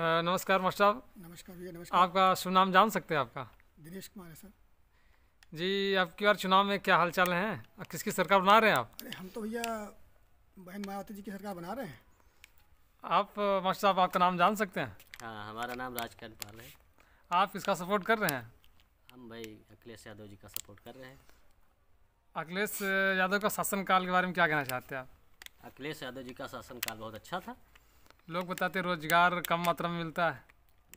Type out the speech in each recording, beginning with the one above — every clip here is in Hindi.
नमस्कार मास्टर साहब नमस्कार भैया नमस्कार आपका सुनाम जान सकते हैं आपका दिनेश कुमार है सर जी आपकी बार चुनाव में क्या हालचाल हैं और किसकी सरकार बना रहे हैं आप अरे हम तो भैया बहन मायावती जी की सरकार बना रहे हैं आप मास्टर साहब आपका नाम जान सकते हैं हाँ हमारा नाम राजकांत पाल है आप किसका सपोर्ट कर रहे हैं हम भाई अखिलेश यादव जी का सपोर्ट कर रहे हैं अखिलेश यादव का शासनकाल के बारे में क्या कहना चाहते हैं आप अखिलेश यादव जी का शासनकाल बहुत अच्छा था लोग बताते रोजगार कम मात्रा में मिलता है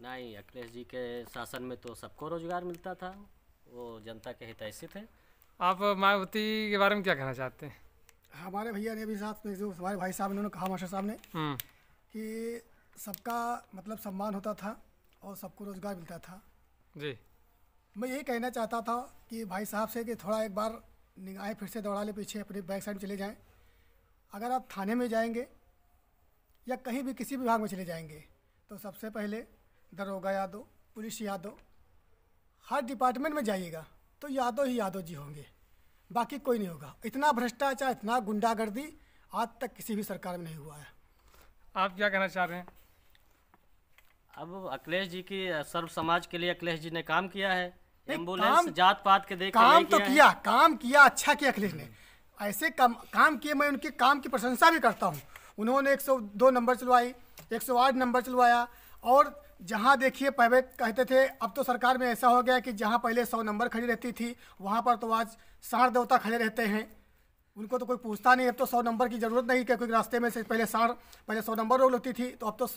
नहीं अखिलेश जी के शासन में तो सबको रोजगार मिलता था वो जनता के हितैषी थे आप मायावती के बारे में क्या कहना चाहते हैं हमारे भैया ने भी साथ में जो हमारे भाई साहब ने उन्होंने कहा मास्टर साहब ने हम्म। कि सबका मतलब सम्मान होता था और सबको रोजगार मिलता था जी मैं यही कहना चाहता था कि भाई साहब से कि थोड़ा एक बार निगाहें फिर से दौड़ा ले पीछे अपने बैक साइड चले जाएं अगर आप थाने में जाएंगे या कहीं भी किसी विभाग में चले जाएंगे तो सबसे पहले दरोगा यादव पुलिस यादव हर डिपार्टमेंट में जाइएगा तो यादव ही यादव जी होंगे बाकी कोई नहीं होगा इतना भ्रष्टाचार इतना गुंडागर्दी आज तक किसी भी सरकार में नहीं हुआ है आप क्या कहना चाह रहे हैं अब अखिलेश जी की सर्व समाज के लिए अखिलेश जी ने काम किया है एम्बुलेंस जात पात के देख काम तो किया काम किया अच्छा किया अखिलेश ने ऐसे काम काम किए मैं उनके काम की प्रशंसा भी करता हूँ उन्होंने 102 नंबर चलवाई 108 नंबर चलवाया और जहाँ देखिए पहले कहते थे अब तो सरकार में ऐसा हो गया कि जहाँ पहले सौ नंबर खड़ी रहती थी वहाँ पर तो आज साढ़ देवता खड़े रहते हैं उनको तो कोई पूछता नहीं अब तो सौ नंबर की ज़रूरत नहीं क्या कोई रास्ते में से पहले साढ़ पहले सौ नंबर रोल होती थी तो अब तो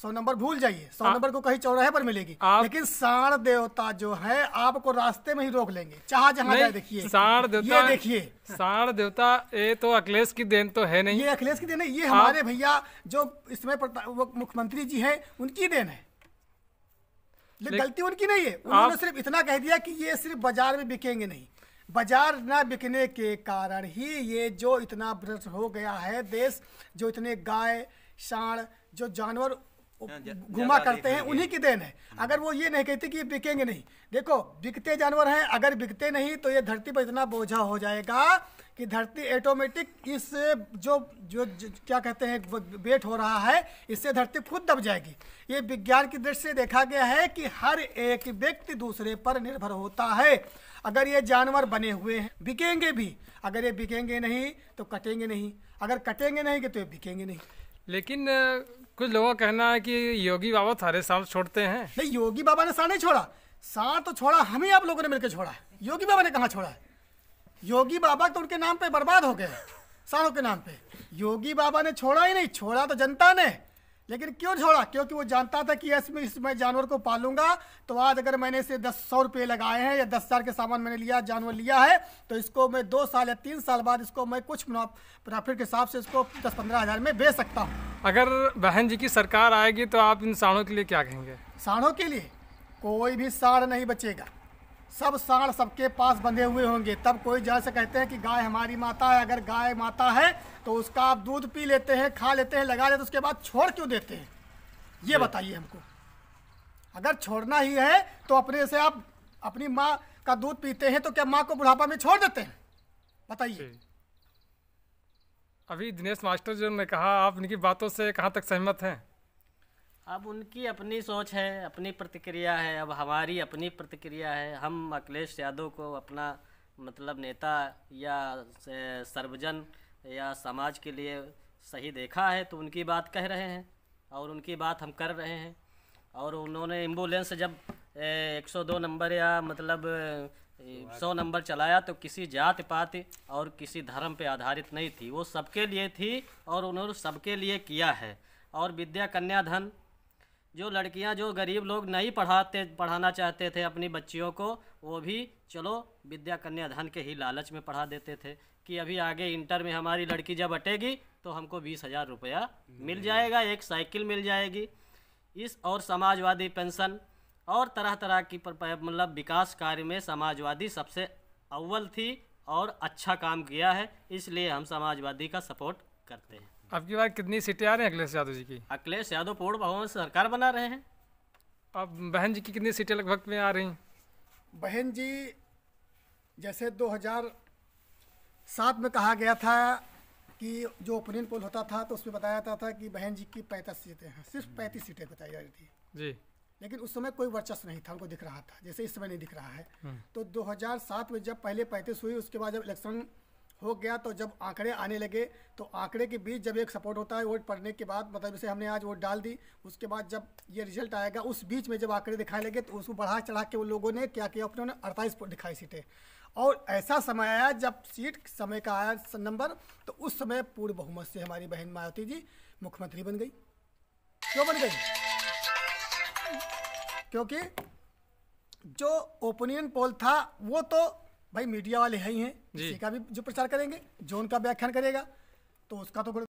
सौ नंबर भूल जाइए सौ नंबर को कहीं चौराहे पर मिलेगी आप... लेकिन सार देवता जो है आपको रास्ते में ही रोक लेंगे चाह जहाँ देखिए सार देवता देखिए सार देवता ये तो अखिलेश की देन तो है नहीं ये अखिलेश की देन है ये हमारे भैया जो इसमें मुख्यमंत्री जी है उनकी देन है गलती उनकी नहीं है उन्होंने सिर्फ इतना कह दिया कि ये सिर्फ बाजार में बिकेंगे नहीं बाजार ना बिकने के कारण ही ये जो इतना भ्रष्ट हो गया है देश जो इतने गाय साण जो जानवर हाँ, घुमा करते हैं उन्हीं की देन है अगर वो ये नहीं कहती कि ये बिकेंगे नहीं देखो बिकते जानवर हैं अगर बिकते नहीं तो ये धरती पर इतना बोझा हो जाएगा कि धरती ऑटोमेटिक इस जो, जो क्या कहते हैं वेट हो रहा है इससे धरती खुद दब जाएगी ये विज्ञान की दृष्टि से देखा गया है कि हर एक व्यक्ति दूसरे पर निर्भर होता है अगर ये जानवर बने हुए हैं बिकेंगे भी अगर ये बिकेंगे नहीं तो कटेंगे नहीं अगर कटेंगे नहीं तो ये बिकेंगे नहीं लेकिन कुछ लोगों का कहना है कि योगी बाबा सारे सांप छोड़ते हैं नहीं योगी बाबा ने सा नहीं छोड़ा सार तो छोड़ा हम ही आप लोगों ने मिलकर छोड़ा योगी बाबा ने कहाँ छोड़ा है योगी बाबा तो उनके नाम पे बर्बाद हो गए सारों के नाम पे योगी बाबा ने छोड़ा ही नहीं छोड़ा तो जनता ने लेकिन क्यों छोड़ा क्योंकि वो जानता था कि इसमें इस मैं जानवर को पालूंगा तो आज अगर मैंने इसे दस सौ रुपये लगाए हैं या दस हज़ार के सामान मैंने लिया जानवर लिया है तो इसको मैं दो साल या तीन साल बाद इसको मैं कुछ प्रॉफिट के हिसाब से इसको दस पंद्रह हज़ार में बेच सकता हूँ अगर बहन जी की सरकार आएगी तो आप इन साड़ों के लिए क्या कहेंगे साड़ों के लिए कोई भी साड़ नहीं बचेगा सब साढ़ सबके पास बंधे हुए होंगे तब कोई जैसे कहते हैं कि गाय हमारी माता है अगर गाय माता है तो उसका आप दूध पी लेते हैं खा लेते हैं लगा लेते हैं उसके बाद छोड़ क्यों देते हैं ये बताइए हमको अगर छोड़ना ही है तो अपने से आप अपनी माँ का दूध पीते हैं तो क्या माँ को बुढ़ापा में छोड़ देते हैं बताइए अभी दिनेश मास्टर जी ने कहा आप इनकी बातों से कहाँ तक सहमत हैं अब उनकी अपनी सोच है अपनी प्रतिक्रिया है अब हमारी अपनी प्रतिक्रिया है हम अखिलेश यादव को अपना मतलब नेता या सर्वजन या समाज के लिए सही देखा है तो उनकी बात कह रहे हैं और उनकी बात हम कर रहे हैं और उन्होंने एम्बुलेंस जब 102 नंबर या मतलब सौ नंबर चलाया तो किसी जात पात और किसी धर्म पे आधारित नहीं थी वो सबके लिए थी और उन्होंने सबके लिए किया है और विद्या कन्याधन जो लड़कियां जो गरीब लोग नहीं पढ़ाते पढ़ाना चाहते थे अपनी बच्चियों को वो भी चलो विद्या कन्या धन के ही लालच में पढ़ा देते थे कि अभी आगे इंटर में हमारी लड़की जब अटेगी तो हमको बीस हज़ार रुपया मिल जाएगा एक साइकिल मिल जाएगी इस और समाजवादी पेंशन और तरह तरह की मतलब विकास कार्य में समाजवादी सबसे अव्वल थी और अच्छा काम किया है इसलिए हम समाजवादी का सपोर्ट करते हैं आपकी बात कितनी सीटें आ रही हैं अखिलेश यादव जी की अखिलेश यादव पूर्ण बहुमत सरकार बना रहे हैं अब बहन जी की कितनी सीटें लगभग में आ रही हैं बहन जी जैसे 2007 में कहा गया था कि जो ओपिनियन पोल होता था तो उसमें बताया जाता था कि बहन जी की पैंतीस सीटें हैं सिर्फ पैंतीस सीटें बताई जा रही थी जी लेकिन उस समय कोई वर्चस्व नहीं था उनको दिख रहा था जैसे इस समय नहीं दिख रहा है हम्म। तो 2007 में जब पहले पैंतीस हुई उसके बाद जब इलेक्शन हो गया तो जब आंकड़े आने लगे तो आंकड़े के बीच जब एक सपोर्ट होता है वोट पढ़ने के बाद मतलब जैसे हमने आज वोट डाल दी उसके बाद जब ये रिजल्ट आएगा उस बीच में जब आंकड़े दिखाने लगे तो उसको बढ़ा चढ़ा के वो लोगों ने क्या किया अपने अड़तालीस दिखाई सीटें और ऐसा समय आया जब सीट समय का आया नंबर तो उस समय पूर्ण बहुमत से हमारी बहन मायावती जी मुख्यमंत्री बन गई क्यों बन गई क्योंकि जो ओपिनियन पोल था वो तो भाई मीडिया वाले है ही हैं किसी का भी जो प्रचार करेंगे जो उनका व्याख्यान करेगा तो उसका तो